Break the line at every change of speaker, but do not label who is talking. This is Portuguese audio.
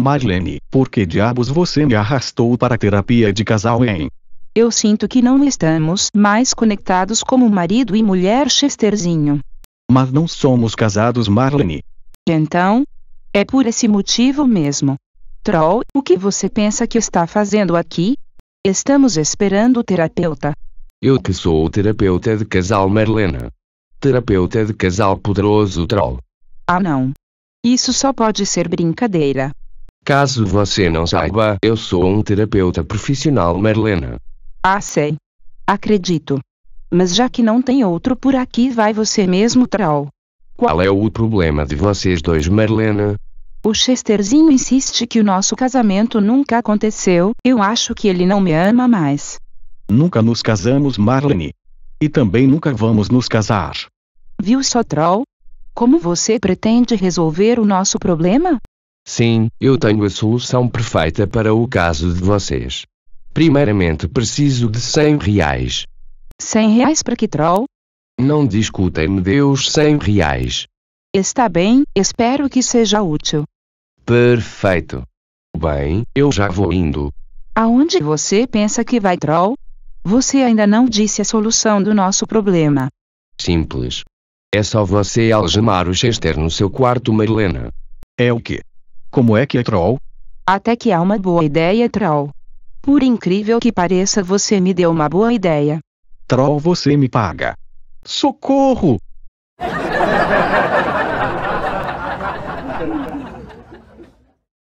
Marlene, por que diabos você me arrastou para a terapia de casal, hein?
Eu sinto que não estamos mais conectados como marido e mulher Chesterzinho.
Mas não somos casados, Marlene.
Então? É por esse motivo mesmo. Troll, o que você pensa que está fazendo aqui? Estamos esperando o terapeuta.
Eu que sou o terapeuta de casal Marlena. Terapeuta de casal poderoso Troll.
Ah não. Isso só pode ser brincadeira.
Caso você não saiba, eu sou um terapeuta profissional Marlena.
Ah, sei. Acredito. Mas já que não tem outro por aqui, vai você mesmo, Troll.
Qual é o problema de vocês dois, Marlena?
O Chesterzinho insiste que o nosso casamento nunca aconteceu, eu acho que ele não me ama mais.
Nunca nos casamos, Marlene. E também nunca vamos nos
casar.
Viu só, Troll? Como você pretende resolver o nosso problema?
Sim, eu tenho a solução perfeita para o caso de vocês. Primeiramente preciso de 100 reais.
100 reais para que troll?
Não discutem me Deus, 100 reais.
Está bem, espero que seja útil.
Perfeito. Bem, eu já vou indo.
Aonde você pensa que vai troll? Você ainda não disse a solução do nosso problema.
Simples. É só você algemar o Chester no seu quarto, Marlena. É o quê? Como é que é troll?
Até que há uma boa ideia troll. Por incrível que pareça você me deu uma boa ideia.
Troll você me paga. Socorro!